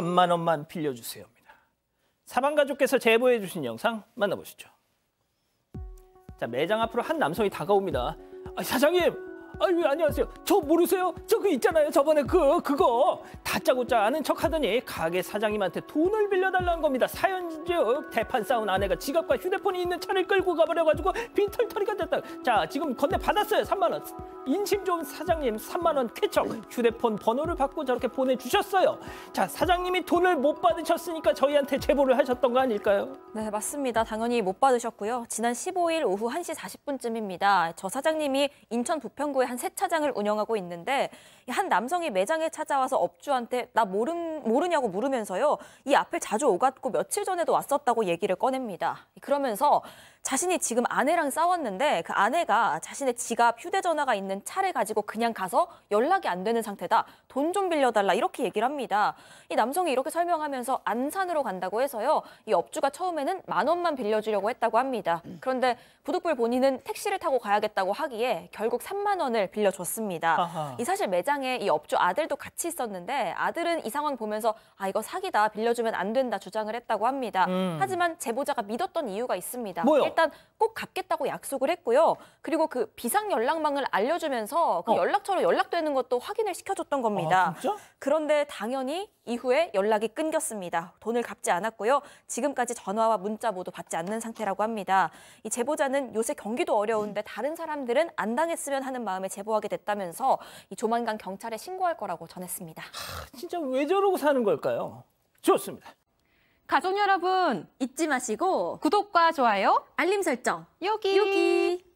3만 원만 빌려주세요. 사방 가족께서 제보해 주신 영상 만나보시죠. 자 매장 앞으로 한 남성이 다가옵니다. 아, 사장님, 아유 안녕하세요. 저 모르세요? 저 그 있잖아요. 저번에 그 그거 다짜고짜 아는 척하더니 가게 사장님한테 돈을 빌려달라는 겁니다. 사연지 대판 싸운 아내가 지갑과 휴대폰이 있는 차를 끌고 가버려가지고 빈털터리가 됐다. 자 지금 건네 받았어요. 3만 원. 인심 좋은 사장님 3만 원 쾌척 휴대폰 번호를 받고 저렇게 보내주셨어요. 자 사장님이 돈을 못 받으셨으니까 저희한테 제보를 하셨던 거 아닐까요? 네 맞습니다. 당연히 못 받으셨고요. 지난 15일 오후 1시 40분쯤입니다. 저 사장님이 인천 부평구에 한 세차장을 운영하고 있는데 한 남성이 매장에 찾아와서 업주한테 나모른 모르냐고 물으면서요. 이 앞에 자주 오갔고 며칠 전에도 왔었다고 얘기를 꺼냅니다. 그러면서 자신이 지금 아내랑 싸웠는데 그 아내가 자신의 지갑, 휴대전화가 있는 차를 가지고 그냥 가서 연락이 안 되는 상태다. 돈좀 빌려달라 이렇게 얘기를 합니다. 이 남성이 이렇게 설명하면서 안산으로 간다고 해서요. 이 업주가 처음에는 만 원만 빌려주려고 했다고 합니다. 그런데 부득불 본인은 택시를 타고 가야겠다고 하기에 결국 3만 원을 빌려줬습니다. 아하. 이 사실 매장에 이 업주 아들도 같이 있었는데 아들은 이 상황 보면서 아 이거 사기다 빌려주면 안 된다 주장을 했다고 합니다. 음. 하지만 제보자가 믿었던 이유가 있습니다. 뭐요? 일단 꼭 갚겠다고 약속을 했고요. 그리고 그 비상 연락망을 알려주면서 그 어. 연락처로 연락되는 것도 확인을 시켜줬던 겁니다. 했습니다. 아, 그런데 당연히 이후에 연락이 끊겼습니다. 돈을 갚지 않았고요. 지금까지 전화와 문자 모두 받지 않는 상태라고 합니다. 이 제보자는 요새 경기도 어려운데 다른 사람들은 안 당했으면 하는 마음에 제보하게 됐다면서 이 조만간 경찰에 신고할 거라고 전했습니다. 하, 진짜 왜 저러고 사는 걸까요? 좋습니다. 가족 여러분 잊지 마시고 구독과 좋아요, 알림 설정 여기 여기.